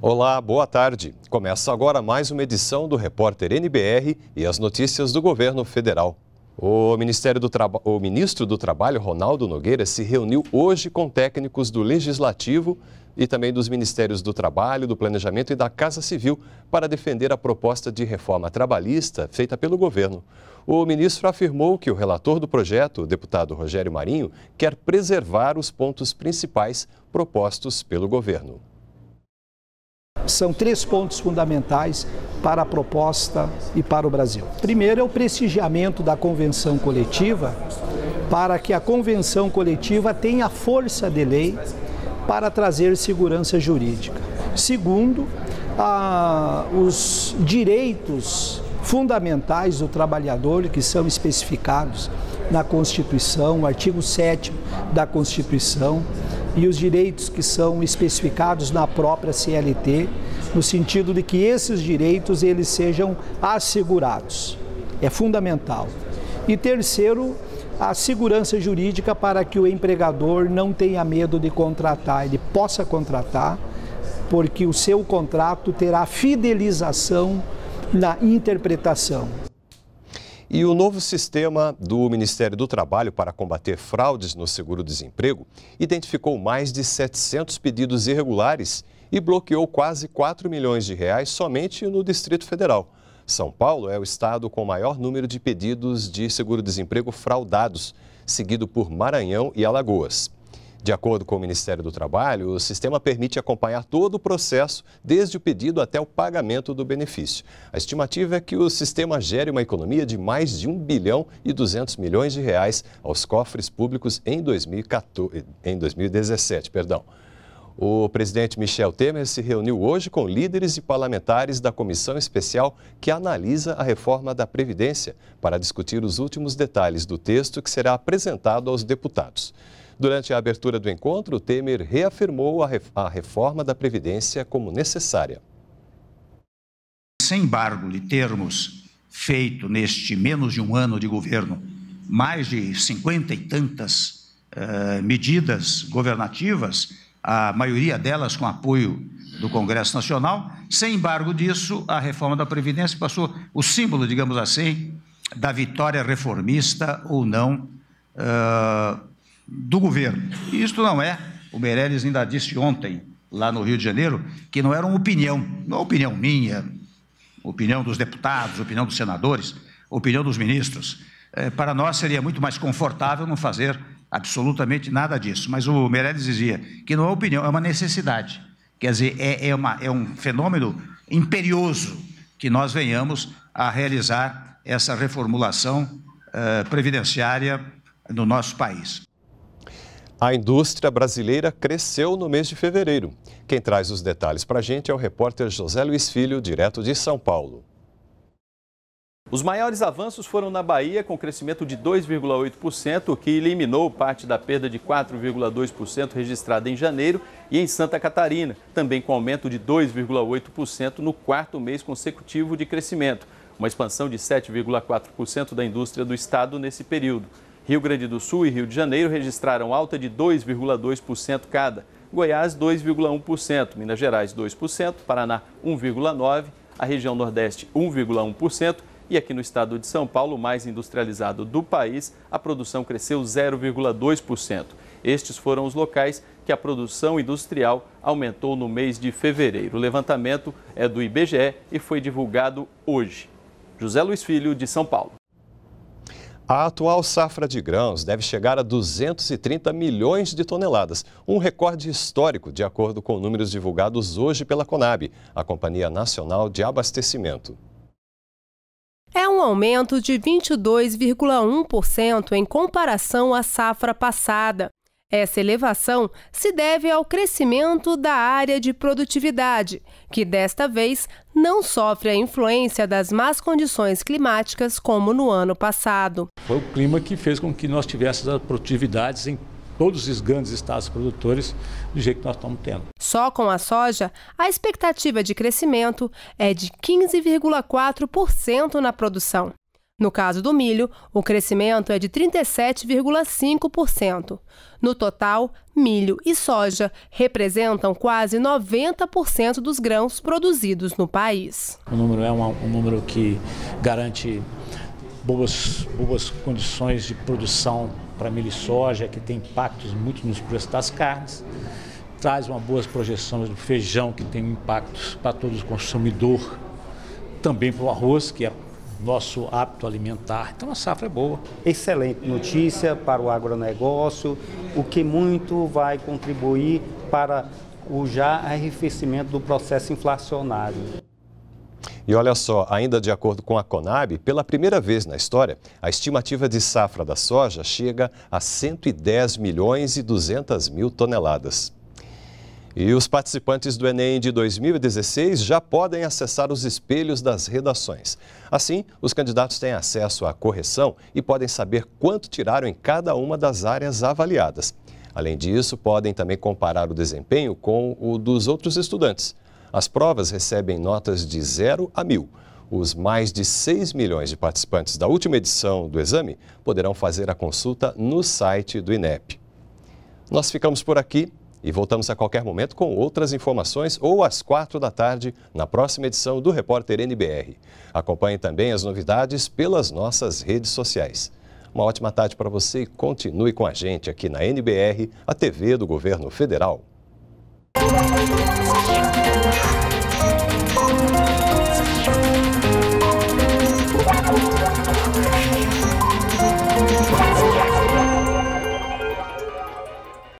Olá, boa tarde. Começa agora mais uma edição do Repórter NBR e as notícias do governo federal. O, Ministério do Traba... o ministro do Trabalho, Ronaldo Nogueira, se reuniu hoje com técnicos do Legislativo e também dos Ministérios do Trabalho, do Planejamento e da Casa Civil para defender a proposta de reforma trabalhista feita pelo governo. O ministro afirmou que o relator do projeto, o deputado Rogério Marinho, quer preservar os pontos principais propostos pelo governo. São três pontos fundamentais para a proposta e para o Brasil. Primeiro é o prestigiamento da convenção coletiva, para que a convenção coletiva tenha força de lei para trazer segurança jurídica. Segundo, a, os direitos fundamentais do trabalhador que são especificados na Constituição, o artigo 7 da Constituição, e os direitos que são especificados na própria CLT, no sentido de que esses direitos eles sejam assegurados. É fundamental. E terceiro, a segurança jurídica para que o empregador não tenha medo de contratar, ele possa contratar, porque o seu contrato terá fidelização na interpretação. E o novo sistema do Ministério do Trabalho para combater fraudes no seguro-desemprego identificou mais de 700 pedidos irregulares e bloqueou quase 4 milhões de reais somente no Distrito Federal. São Paulo é o estado com o maior número de pedidos de seguro-desemprego fraudados, seguido por Maranhão e Alagoas. De acordo com o Ministério do Trabalho, o sistema permite acompanhar todo o processo, desde o pedido até o pagamento do benefício. A estimativa é que o sistema gere uma economia de mais de 1 bilhão e 200 milhões de reais aos cofres públicos em, 2014, em 2017. Perdão. O presidente Michel Temer se reuniu hoje com líderes e parlamentares da comissão especial que analisa a reforma da Previdência para discutir os últimos detalhes do texto que será apresentado aos deputados. Durante a abertura do encontro, Temer reafirmou a reforma da Previdência como necessária. Sem embargo, de termos feito neste menos de um ano de governo mais de cinquenta e tantas uh, medidas governativas, a maioria delas com apoio do Congresso Nacional. Sem embargo disso, a reforma da Previdência passou o símbolo, digamos assim, da vitória reformista ou não ah, do governo. E isto não é, o Meirelles ainda disse ontem, lá no Rio de Janeiro, que não era uma opinião, não é opinião minha, opinião dos deputados, opinião dos senadores, opinião dos ministros. Eh, para nós seria muito mais confortável não fazer absolutamente nada disso. Mas o Meirelles dizia que não é opinião, é uma necessidade. Quer dizer, é, é, uma, é um fenômeno imperioso que nós venhamos a realizar essa reformulação uh, previdenciária no nosso país. A indústria brasileira cresceu no mês de fevereiro. Quem traz os detalhes para a gente é o repórter José Luiz Filho, direto de São Paulo. Os maiores avanços foram na Bahia, com crescimento de 2,8%, o que eliminou parte da perda de 4,2% registrada em janeiro, e em Santa Catarina, também com aumento de 2,8% no quarto mês consecutivo de crescimento, uma expansão de 7,4% da indústria do estado nesse período. Rio Grande do Sul e Rio de Janeiro registraram alta de 2,2% cada, Goiás 2,1%, Minas Gerais 2%, Paraná 1,9%, a região Nordeste 1,1%, e aqui no estado de São Paulo, mais industrializado do país, a produção cresceu 0,2%. Estes foram os locais que a produção industrial aumentou no mês de fevereiro. O levantamento é do IBGE e foi divulgado hoje. José Luiz Filho, de São Paulo. A atual safra de grãos deve chegar a 230 milhões de toneladas, um recorde histórico, de acordo com números divulgados hoje pela Conab, a Companhia Nacional de Abastecimento aumento de 22,1% em comparação à safra passada. Essa elevação se deve ao crescimento da área de produtividade, que desta vez não sofre a influência das más condições climáticas como no ano passado. Foi o clima que fez com que nós tivéssemos produtividades em todos os grandes estados produtores do jeito que nós estamos tendo. Só com a soja, a expectativa de crescimento é de 15,4% na produção. No caso do milho, o crescimento é de 37,5%. No total, milho e soja representam quase 90% dos grãos produzidos no país. O número é um, um número que garante boas, boas condições de produção para milho e soja, que tem impactos muito nos preços das carnes. Traz uma boas projeções do feijão, que tem impactos para todo o consumidor. Também para o arroz, que é nosso hábito alimentar. Então a safra é boa. Excelente notícia para o agronegócio, o que muito vai contribuir para o já arrefecimento do processo inflacionário. E olha só, ainda de acordo com a Conab, pela primeira vez na história, a estimativa de safra da soja chega a 110 milhões e 200 mil toneladas. E os participantes do Enem de 2016 já podem acessar os espelhos das redações. Assim, os candidatos têm acesso à correção e podem saber quanto tiraram em cada uma das áreas avaliadas. Além disso, podem também comparar o desempenho com o dos outros estudantes. As provas recebem notas de 0 a 1000. Os mais de 6 milhões de participantes da última edição do exame poderão fazer a consulta no site do INEP. Nós ficamos por aqui e voltamos a qualquer momento com outras informações ou às quatro da tarde na próxima edição do Repórter NBR. Acompanhe também as novidades pelas nossas redes sociais. Uma ótima tarde para você e continue com a gente aqui na NBR, a TV do Governo Federal.